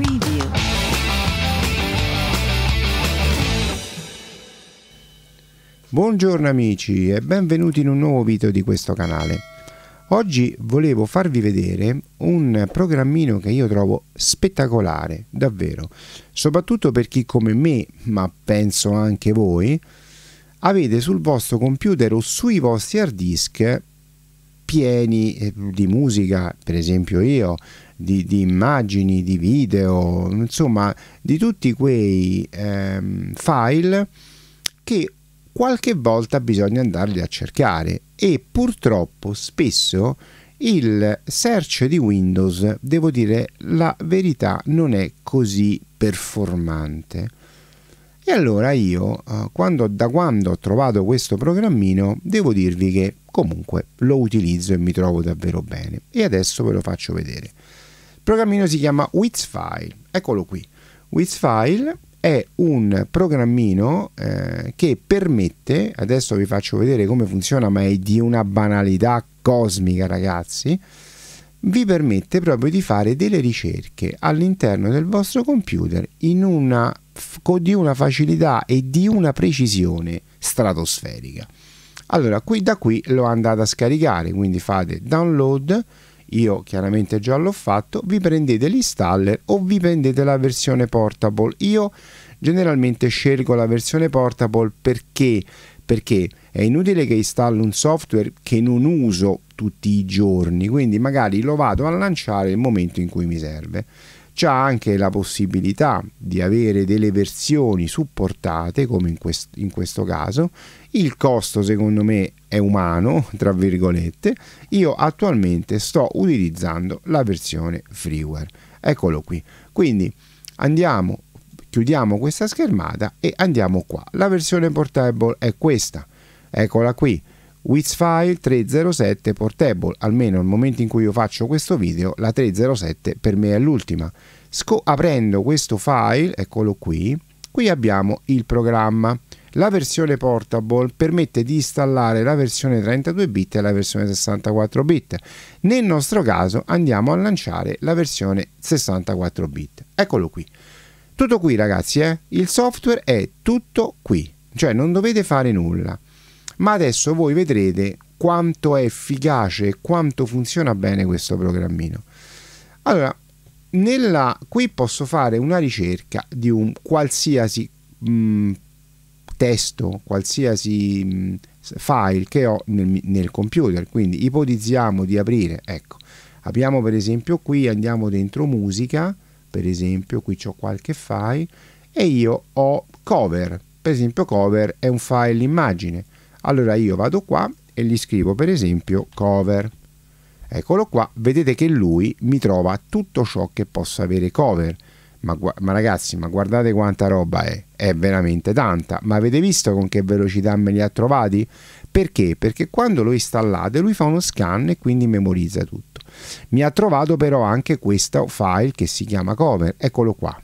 preview. Buongiorno amici e benvenuti in un nuovo video di questo canale. Oggi volevo farvi vedere un programmino che io trovo spettacolare, davvero, soprattutto per chi come me, ma penso anche voi, avete sul vostro computer o sui vostri hard disk pieni eh, di musica, per esempio io, di, di immagini, di video, insomma di tutti quei ehm, file che qualche volta bisogna andarli a cercare e purtroppo spesso il search di Windows, devo dire la verità, non è così performante. E allora io, eh, quando, da quando ho trovato questo programmino, devo dirvi che comunque lo utilizzo e mi trovo davvero bene. E adesso ve lo faccio vedere programmino si chiama Wizfile, eccolo qui. Wizfile è un programmino eh, che permette, adesso vi faccio vedere come funziona, ma è di una banalità cosmica ragazzi, vi permette proprio di fare delle ricerche all'interno del vostro computer una, di una facilità e di una precisione stratosferica. Allora, qui da qui lo andate a scaricare, quindi fate download, io chiaramente già l'ho fatto, vi prendete l'installer o vi prendete la versione portable. Io generalmente scelgo la versione portable perché, perché è inutile che installo un software che non uso tutti i giorni, quindi magari lo vado a lanciare il momento in cui mi serve c'è anche la possibilità di avere delle versioni supportate come in, quest- in questo caso il costo secondo me è umano tra virgolette io attualmente sto utilizzando la versione freeware eccolo qui quindi andiamo chiudiamo questa schermata e andiamo qua la versione portable è questa eccola qui Wizfile 307 Portable, almeno al momento in cui io faccio questo video, la 307 per me è l'ultima. aprendo questo file, eccolo qui, qui abbiamo il programma. La versione portable permette di installare la versione 32 bit e la versione 64 bit. Nel nostro caso andiamo a lanciare la versione 64 bit. Eccolo qui. Tutto qui ragazzi, eh? il software è tutto qui, cioè non dovete fare nulla ma adesso voi vedrete quanto è efficace e quanto funziona bene questo programmino. Allora, nella, qui posso fare una ricerca di un qualsiasi mh, mm, testo, qualsiasi mh, mm, file che ho nel, nel, computer, quindi ipotizziamo di aprire, ecco, abbiamo per esempio qui, andiamo dentro musica, per esempio qui ho qualche file e io ho cover, per esempio cover è un file immagine, allora io vado qua e gli scrivo per esempio cover eccolo qua vedete che lui mi trova tutto ciò che possa avere cover ma, ma, ragazzi ma guardate quanta roba è è veramente tanta ma avete visto con che velocità me li ha trovati perché perché quando lo installate lui fa uno scan e quindi memorizza tutto mi ha trovato però anche questo file che si chiama cover eccolo qua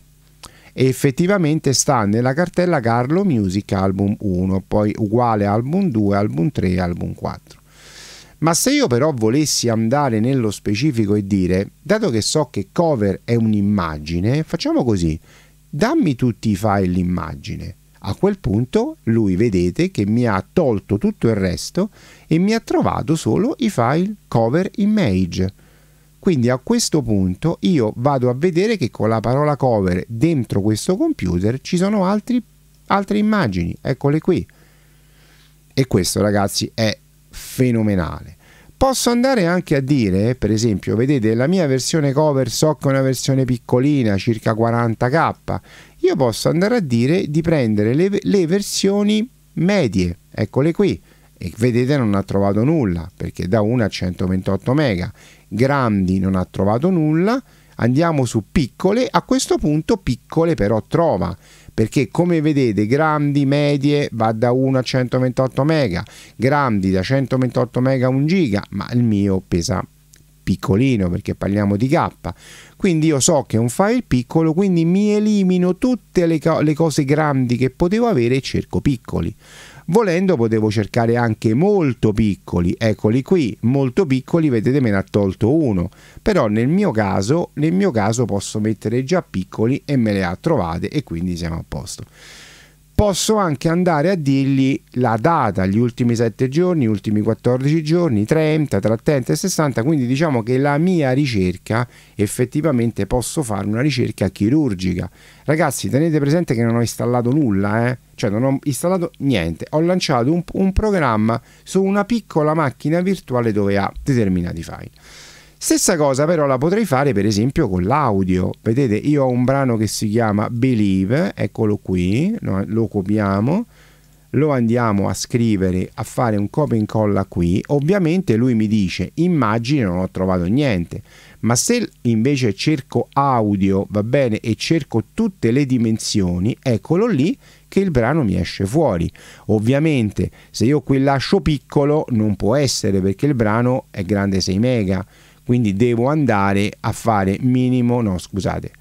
e effettivamente sta nella cartella Carlo Music album 1, poi uguale album 2, album 3, album 4. Ma se io però volessi andare nello specifico e dire, dato che so che cover è un'immagine, facciamo così, dammi tutti i file immagine. A quel punto lui vedete che mi ha tolto tutto il resto e mi ha trovato solo i file cover image. Quindi a questo punto io vado a vedere che con la parola cover dentro questo computer ci sono altri, altre immagini, eccole qui. E questo ragazzi è fenomenale. Posso andare anche a dire, per esempio, vedete la mia versione cover so che è una versione piccolina, circa 40k, io posso andare a dire di prendere le, le versioni medie, eccole qui e vedete non ha trovato nulla perché da 1 a 128 mega grandi non ha trovato nulla andiamo su piccole a questo punto piccole però trova perché come vedete grandi medie va da 1 a 128 mega grandi da 128 mega a 1 giga ma il mio pesa piccolino perché parliamo di K, quindi io so che è un file piccolo, quindi mi elimino tutte le, co le cose grandi che potevo avere e cerco piccoli. Volendo potevo cercare anche molto piccoli, eccoli qui, molto piccoli, vedete me ne ha tolto uno, però nel mio caso, nel mio caso posso mettere già piccoli e me le ha trovate e quindi siamo a posto posso anche andare a dirgli la data, gli ultimi 7 giorni, gli ultimi 14 giorni, 30, 30 e 60, quindi diciamo che la mia ricerca effettivamente posso fare una ricerca chirurgica. Ragazzi, tenete presente che non ho installato nulla, eh? cioè non ho installato niente, ho lanciato un, un programma su una piccola macchina virtuale dove ha determinati file. Stessa cosa però la potrei fare per esempio con l'audio. Vedete, io ho un brano che si chiama Believe, eccolo qui, lo copiamo, lo andiamo a scrivere, a fare un copia e incolla qui. Ovviamente lui mi dice immagine, non ho trovato niente. Ma se invece cerco audio, va bene, e cerco tutte le dimensioni, eccolo lì che il brano mi esce fuori. Ovviamente se io qui lascio piccolo non può essere perché il brano è grande 6 mega quindi devo andare a fare minimo, no scusate,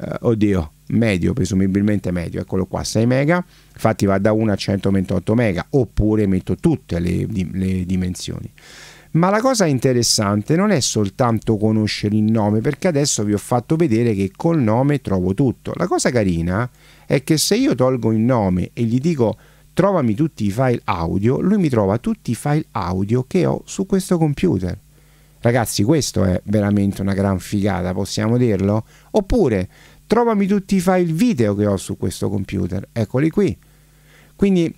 eh, oddio, medio, presumibilmente medio, eccolo qua, 6 mega, infatti va da 1 a 128 mega, oppure metto tutte le, le dimensioni. Ma la cosa interessante non è soltanto conoscere il nome, perché adesso vi ho fatto vedere che col nome trovo tutto. La cosa carina è che se io tolgo il nome e gli dico trovami tutti i file audio, lui mi trova tutti i file audio che ho su questo computer. Ragazzi, questo è veramente una gran figata, possiamo dirlo? Oppure trovami tutti i file video che ho su questo computer, eccoli qui. Quindi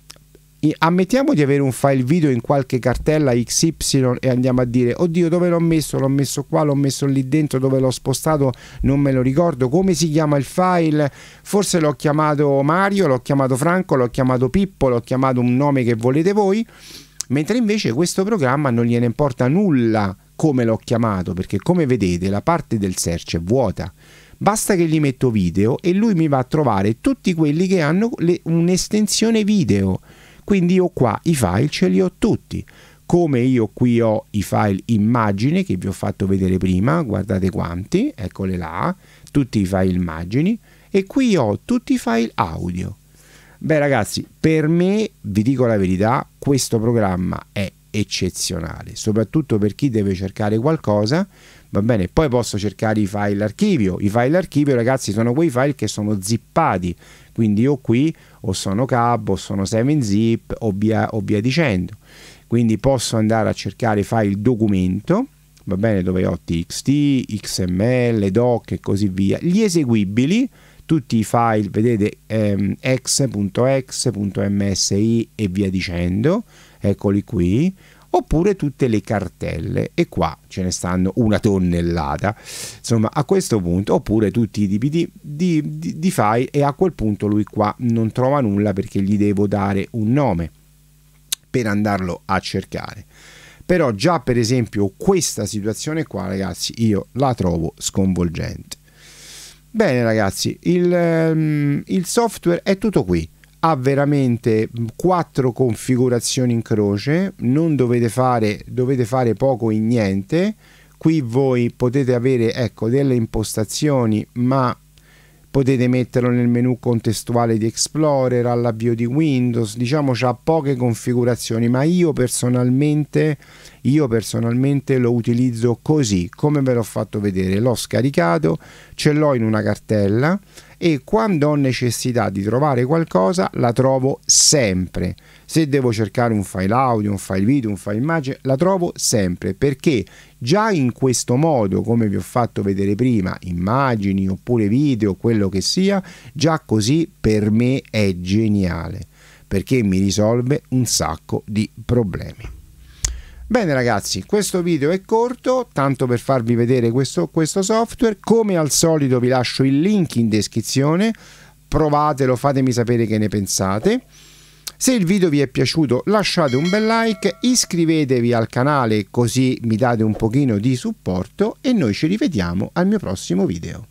ammettiamo di avere un file video in qualche cartella XY e andiamo a dire oddio dove l'ho messo, l'ho messo qua, l'ho messo lì dentro, dove l'ho spostato non me lo ricordo, come si chiama il file, forse l'ho chiamato Mario, l'ho chiamato Franco, l'ho chiamato Pippo, l'ho chiamato un nome che volete voi, mentre invece questo programma non gliene importa nulla come l'ho chiamato perché come vedete la parte del search è vuota. Basta che gli metto video e lui mi va a trovare tutti quelli che hanno un'estensione video. Quindi io qua i file ce li ho tutti. Come io qui ho i file immagine che vi ho fatto vedere prima, guardate quanti, eccole là, tutti i file immagini e qui ho tutti i file audio. Beh ragazzi, per me, vi dico la verità, questo programma è eccezionale, soprattutto per chi deve cercare qualcosa, va bene, poi posso cercare i file archivio, i file archivio ragazzi sono quei file che sono zippati, quindi o qui o sono cab o sono 7zip o via, o via dicendo, quindi posso andare a cercare file documento, va bene, dove ho txt, xml, doc e così via, gli eseguibili, tutti i file, vedete, ehm, x.x.msi e via dicendo, eccoli qui, oppure tutte le cartelle e qua ce ne stanno una tonnellata insomma a questo punto oppure tutti i tipi di, di, di, di, file e a quel punto lui qua non trova nulla perché gli devo dare un nome per andarlo a cercare però già per esempio questa situazione qua ragazzi io la trovo sconvolgente bene ragazzi il, ehm, il software è tutto qui ha veramente quattro configurazioni in croce, non dovete fare, dovete fare poco in niente, qui voi potete avere ecco, delle impostazioni ma potete metterlo nel menu contestuale di Explorer, all'avvio di Windows, diciamo c'ha poche configurazioni, ma io personalmente, io personalmente lo utilizzo così, come ve l'ho fatto vedere, l'ho scaricato, ce l'ho in una cartella e quando ho necessità di trovare qualcosa la trovo sempre. Se devo cercare un file audio, un file video, un file immagine, la trovo sempre perché già in questo modo, come vi ho fatto vedere prima, immagini oppure video, quello che sia, già così per me è geniale perché mi risolve un sacco di problemi. Bene ragazzi, questo video è corto, tanto per farvi vedere questo, questo software, come al solito vi lascio il link in descrizione, provatelo, fatemi sapere che ne pensate. Se il video vi è piaciuto lasciate un bel like, iscrivetevi al canale così mi date un pochino di supporto e noi ci rivediamo al mio prossimo video.